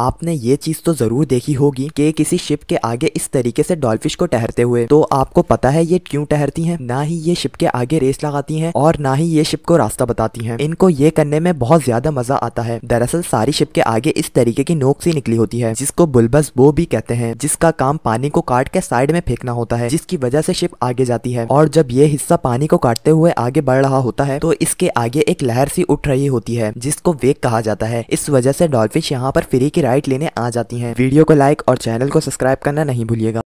आपने ये चीज तो जरूर देखी होगी कि किसी शिप के आगे इस तरीके से डॉल्फिश को टहरते हुए तो आपको पता है ये क्यों टहरती हैं ना ही ये शिप के आगे रेस लगाती हैं और ना ही ये शिप को रास्ता बताती हैं इनको ये करने में बहुत ज्यादा मजा आता है दरअसल सारी शिप के आगे इस तरीके की नोक सी निकली होती है जिसको बुलबस बो भी कहते हैं जिसका काम पानी को काट के साइड में फेंकना होता है जिसकी वजह से शिप आगे जाती है और जब ये हिस्सा पानी को काटते हुए आगे बढ़ रहा होता है तो इसके आगे एक लहर सी उठ रही होती है जिसको वेग कहा जाता है इस वजह से डॉल्फिश यहाँ पर फ्री की राइट लेने आ जाती हैं वीडियो को लाइक और चैनल को सब्सक्राइब करना नहीं भूलिएगा